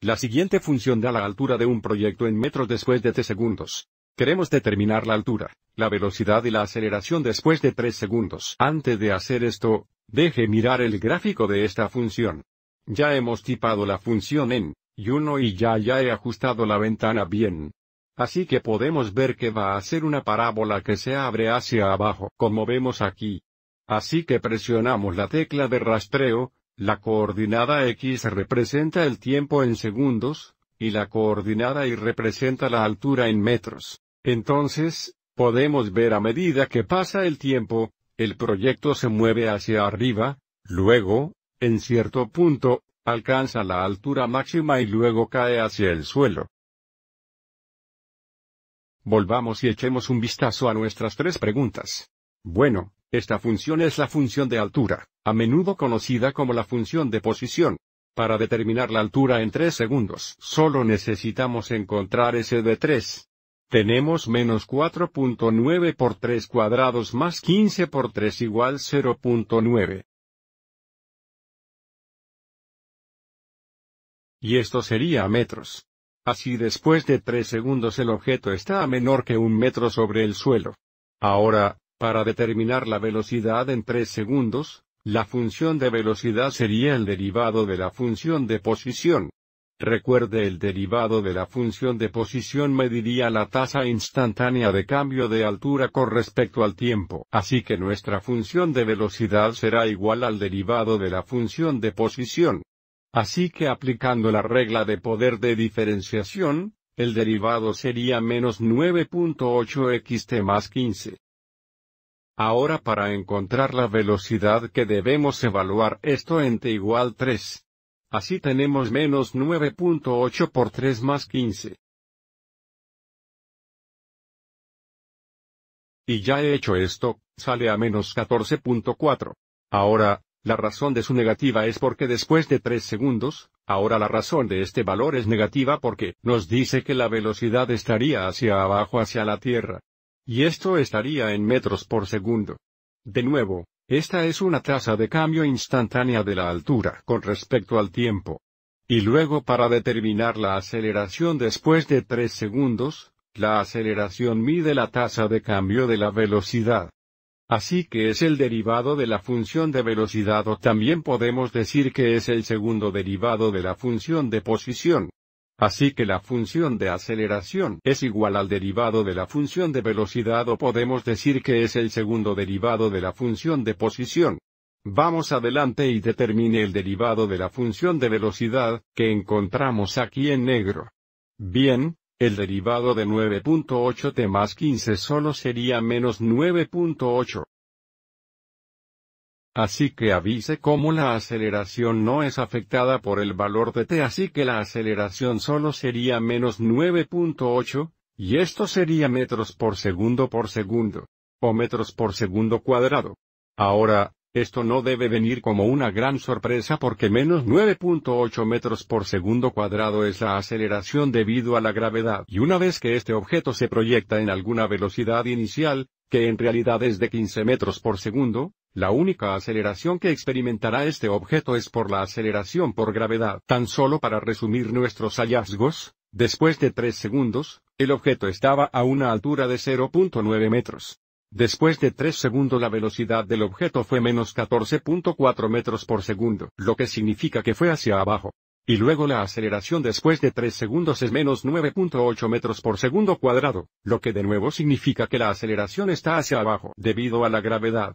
La siguiente función da la altura de un proyecto en metros después de t segundos. Queremos determinar la altura, la velocidad y la aceleración después de 3 segundos. Antes de hacer esto, deje mirar el gráfico de esta función. Ya hemos tipado la función en y uno y ya ya he ajustado la ventana bien. Así que podemos ver que va a ser una parábola que se abre hacia abajo, como vemos aquí. Así que presionamos la tecla de rastreo, la coordinada X representa el tiempo en segundos, y la coordinada Y representa la altura en metros. Entonces, podemos ver a medida que pasa el tiempo, el proyecto se mueve hacia arriba, luego, en cierto punto, alcanza la altura máxima y luego cae hacia el suelo. Volvamos y echemos un vistazo a nuestras tres preguntas. Bueno, esta función es la función de altura, a menudo conocida como la función de posición. Para determinar la altura en 3 segundos, solo necesitamos encontrar ese de 3. Tenemos menos 4.9 por 3 cuadrados más 15 por 3 igual 0.9. Y esto sería metros. Así después de 3 segundos el objeto está a menor que un metro sobre el suelo. Ahora, para determinar la velocidad en 3 segundos, la función de velocidad sería el derivado de la función de posición. Recuerde el derivado de la función de posición mediría la tasa instantánea de cambio de altura con respecto al tiempo. Así que nuestra función de velocidad será igual al derivado de la función de posición. Así que aplicando la regla de poder de diferenciación, el derivado sería menos 9.8 xt más 15. Ahora para encontrar la velocidad que debemos evaluar esto en t igual 3. Así tenemos menos 9.8 por 3 más 15. Y ya he hecho esto, sale a menos 14.4. Ahora, la razón de su negativa es porque después de 3 segundos, ahora la razón de este valor es negativa porque nos dice que la velocidad estaría hacia abajo hacia la Tierra. Y esto estaría en metros por segundo. De nuevo, esta es una tasa de cambio instantánea de la altura con respecto al tiempo. Y luego para determinar la aceleración después de 3 segundos, la aceleración mide la tasa de cambio de la velocidad. Así que es el derivado de la función de velocidad o también podemos decir que es el segundo derivado de la función de posición. Así que la función de aceleración es igual al derivado de la función de velocidad o podemos decir que es el segundo derivado de la función de posición. Vamos adelante y determine el derivado de la función de velocidad, que encontramos aquí en negro. Bien, el derivado de 9.8t más 15 solo sería menos 9.8. Así que avise cómo la aceleración no es afectada por el valor de t, así que la aceleración solo sería menos 9.8, y esto sería metros por segundo por segundo, o metros por segundo cuadrado. Ahora, esto no debe venir como una gran sorpresa porque menos 9.8 metros por segundo cuadrado es la aceleración debido a la gravedad. Y una vez que este objeto se proyecta en alguna velocidad inicial, que en realidad es de 15 metros por segundo, la única aceleración que experimentará este objeto es por la aceleración por gravedad. Tan solo para resumir nuestros hallazgos, después de 3 segundos, el objeto estaba a una altura de 0.9 metros. Después de 3 segundos la velocidad del objeto fue menos 14.4 metros por segundo, lo que significa que fue hacia abajo. Y luego la aceleración después de 3 segundos es menos 9.8 metros por segundo cuadrado, lo que de nuevo significa que la aceleración está hacia abajo debido a la gravedad.